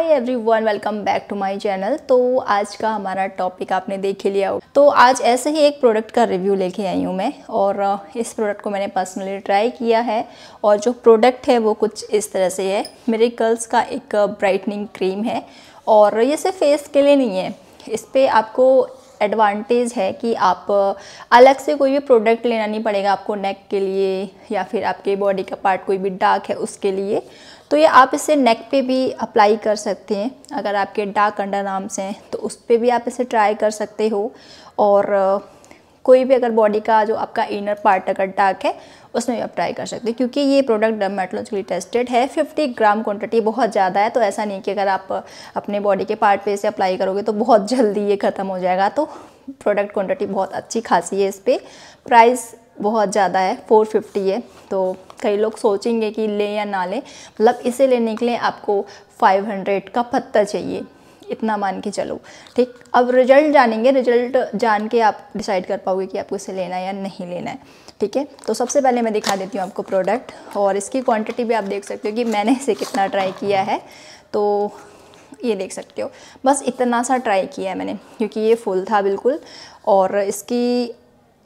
hi everyone welcome back to my channel तो आज का हमारा टॉपिक आपने देख ही लिया हो तो आज ऐसे ही एक प्रोडक्ट का रिव्यू लेके आई हूँ मैं और इस प्रोडक्ट को मैंने पर्सनली ट्राई किया है और जो प्रोडक्ट है वो कुछ इस तरह से है मेरे गर्ल्स का एक ब्राइटनिंग क्रीम है और ये सिर्फ फेस के लिए नहीं है इस पर आपको एडवांटेज है कि आप अलग से कोई भी प्रोडक्ट लेना नहीं पड़ेगा आपको नेक के लिए या फिर आपके बॉडी का पार्ट कोई भी डार्क है उसके लिए तो ये आप इसे नेक पे भी अप्लाई कर सकते हैं अगर आपके डार्क अंडर आर्म्स हैं तो उस पर भी आप इसे ट्राई कर सकते हो और कोई भी अगर बॉडी का जो आपका इनर पार्ट अगर डार्क है उसमें भी आप ट्राई कर सकते हो क्योंकि ये प्रोडक्ट डर्मेटोलॉजिकली टेस्टेड है 50 ग्राम क्वांटिटी बहुत ज़्यादा है तो ऐसा नहीं कि अगर आप अपने बॉडी के पार्ट पे इसे अप्लाई करोगे तो बहुत जल्दी ये ख़त्म हो जाएगा तो प्रोडक्ट क्वान्टिटी बहुत अच्छी खासी है इस पर प्राइस बहुत ज़्यादा है फोर है तो कई लोग सोचेंगे कि लें या ना लें मतलब इसे लेने के लिए आपको 500 का पत्ता चाहिए इतना मान के चलो ठीक अब रिजल्ट जानेंगे रिजल्ट जान के आप डिसाइड कर पाओगे कि आपको इसे लेना है या नहीं लेना है ठीक है तो सबसे पहले मैं दिखा देती हूँ आपको प्रोडक्ट और इसकी क्वांटिटी भी आप देख सकते हो कि मैंने इसे कितना ट्राई किया है तो ये देख सकते हो बस इतना सा ट्राई किया है मैंने क्योंकि ये फुल था बिल्कुल और इसकी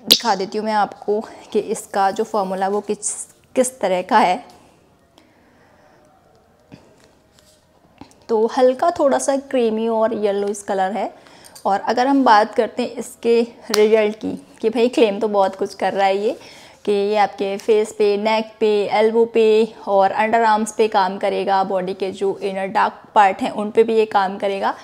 दिखा देती हूँ मैं आपको कि इसका जो फॉर्मूला वो किस किस तरह का है तो हल्का थोड़ा सा क्रीमी और इस कलर है और अगर हम बात करते हैं इसके रिजल्ट की कि भाई क्लेम तो बहुत कुछ कर रहा है ये कि ये आपके फेस पे नेक पे एल्बो पे और अंडर आर्म्स पे काम करेगा बॉडी के जो इनर डार्क पार्ट हैं उन पे भी ये काम करेगा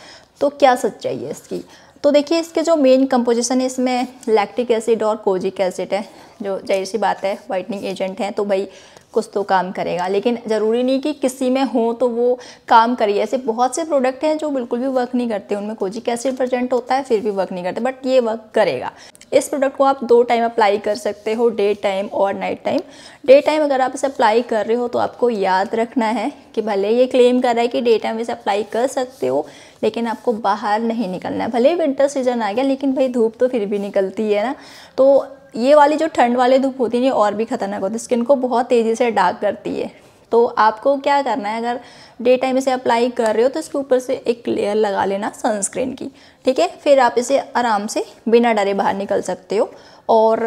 तो क्या सच्चाई है इसकी तो देखिए इसके जो मेन कंपोजिशन है इसमें लैक्टिक एसिड और कोजिक एसिड है जो जाहिर सी बात है वाइटनिंग एजेंट हैं तो भाई कुछ तो काम करेगा लेकिन ज़रूरी नहीं कि किसी में हो तो वो काम करिए ऐसे बहुत से प्रोडक्ट हैं जो बिल्कुल भी वर्क नहीं करते उनमें कोजिक एसिड प्रजेंट होता है फिर भी वर्क नहीं करते बट ये वर्क करेगा इस प्रोडक्ट को आप दो टाइम अप्लाई कर सकते हो डे टाइम और नाइट टाइम डे टाइम अगर आप इसे अप्लाई कर रहे हो तो आपको याद रखना है कि भले ये क्लेम कर रहा है कि डे टाइम इसे अप्लाई कर सकते हो लेकिन आपको बाहर नहीं निकलना है भले विंटर सीजन आ गया लेकिन भाई धूप तो फिर भी निकलती है ना तो ये वाली जो ठंड वाली धूप होती है ये और भी खतरनाक होती है स्किन को बहुत तेज़ी से डार्क करती है तो आपको क्या करना है अगर डे टाइम इसे अप्लाई कर रहे हो तो इसके ऊपर से एक लेयर लगा लेना सनस्क्रीन की ठीक है फिर आप इसे आराम से बिना डरे बाहर निकल सकते हो और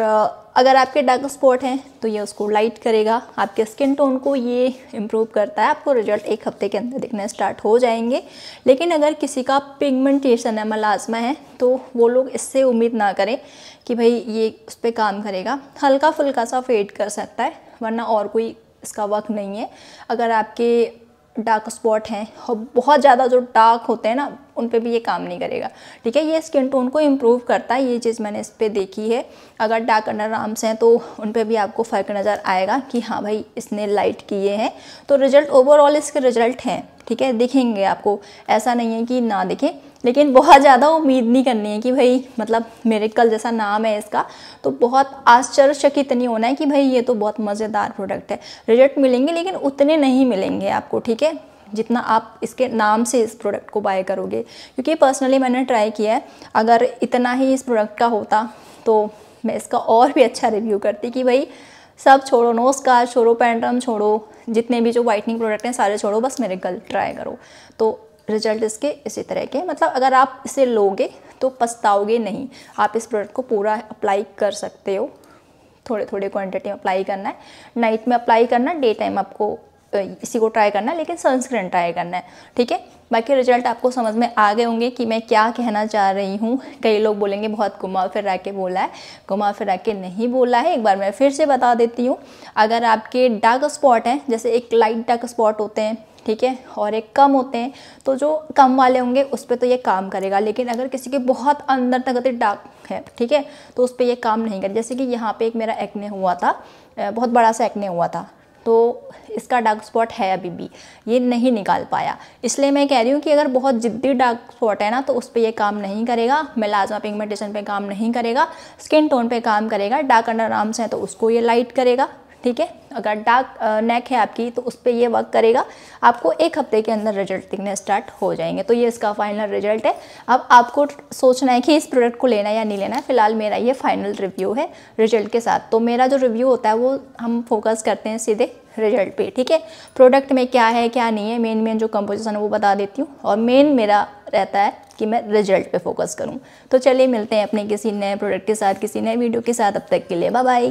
अगर आपके डार्क स्पॉट हैं तो ये उसको लाइट करेगा आपके स्किन टोन को ये इम्प्रूव करता है आपको रिजल्ट एक हफ्ते के अंदर दिखने स्टार्ट हो जाएंगे लेकिन अगर किसी का पिगमेंटेशन है मलाजमा है तो वो लोग इससे उम्मीद ना करें कि भाई ये उस पर काम करेगा हल्का फुल्का सा फेड कर सकता है वरना और कोई इसका वर्क नहीं है अगर आपके डार्क स्पॉट हैं और बहुत ज़्यादा जो डार्क होते हैं ना उन पर भी ये काम नहीं करेगा ठीक है ये स्किन टोन को इम्प्रूव करता है ये चीज़ मैंने इस पर देखी है अगर डार्क अंडर आर्म्स हैं तो उन पर भी आपको फ़र्क नज़र आएगा कि हाँ भाई इसने लाइट किए हैं तो रिजल्ट ओवरऑल इसके रिजल्ट हैं ठीक है दिखेंगे आपको ऐसा नहीं है कि ना दिखें लेकिन बहुत ज़्यादा उम्मीद नहीं करनी है कि भाई मतलब मेरे कल जैसा नाम है इसका तो बहुत आश्चर्यचकित नहीं होना है कि भाई ये तो बहुत मज़ेदार प्रोडक्ट है रिजल्ट मिलेंगे लेकिन उतने नहीं मिलेंगे आपको ठीक है जितना आप इसके नाम से इस प्रोडक्ट को बाय करोगे क्योंकि पर्सनली मैंने ट्राई किया है अगर इतना ही इस प्रोडक्ट का होता तो मैं इसका और भी अच्छा रिव्यू करती कि भाई सब छोड़ो नो का छोड़ो पैंट्रम छोड़ो जितने भी जो वाइटनिंग प्रोडक्ट हैं सारे छोड़ो बस मेरे गल ट्राई करो तो रिजल्ट इसके इसी तरह के मतलब अगर आप इसे लोगे तो पछताओगे नहीं आप इस प्रोडक्ट को पूरा अप्लाई कर सकते हो थोड़े थोड़े क्वांटिटी में अप्लाई करना है नाइट में अप्लाई करना डे टाइम आपको इसी को ट्राई करना है लेकिन सनस्क्रीन ट्राई करना है ठीक है बाकी रिजल्ट आपको समझ में आ गए होंगे कि मैं क्या कहना चाह रही हूँ कई लोग बोलेंगे बहुत घुमा फिरा के बोला है घुमा फिरा के नहीं बोला है एक बार मैं फिर से बता देती हूँ अगर आपके डार्क स्पॉट हैं जैसे एक लाइट डार्क स्पॉट होते हैं ठीक है और एक कम होते हैं तो जो कम वाले होंगे उस पर तो ये काम करेगा लेकिन अगर किसी के बहुत अंदर तक अति डार्क है ठीक है तो उस पर यह काम नहीं करेगा जैसे कि यहाँ पे एक मेरा एक्ने हुआ था बहुत बड़ा सा एक्ने हुआ था तो इसका डार्क स्पॉट है अभी भी ये नहीं निकाल पाया इसलिए मैं कह रही हूँ कि अगर बहुत ज़िद्दी डार्क स्पॉट है ना तो उस पर यह काम नहीं करेगा मेलाजमा पिगमेंटेशन पे काम नहीं करेगा स्किन टोन पे काम करेगा डार्क अंडर आर्म्स हैं तो उसको ये लाइट करेगा ठीक है अगर डार्क नेक है आपकी तो उस पर ये वर्क करेगा आपको एक हफ्ते के अंदर रिजल्ट दिखने स्टार्ट हो जाएंगे तो ये इसका फाइनल रिजल्ट है अब आपको सोचना है कि इस प्रोडक्ट को लेना या नहीं लेना है फिलहाल मेरा ये फाइनल रिव्यू है रिजल्ट के साथ तो मेरा जो रिव्यू होता है वो हम फोकस करते हैं सीधे रिजल्ट पे ठीक है प्रोडक्ट में क्या है क्या नहीं है मेन मेन जो कंपोजिशन है वो बता देती हूँ और मेन मेरा रहता है कि मैं रिजल्ट पे फोकस करूँ तो चलिए मिलते हैं अपने किसी नए प्रोडक्ट के साथ किसी नए वीडियो के साथ अब तक के लिए बाय बाय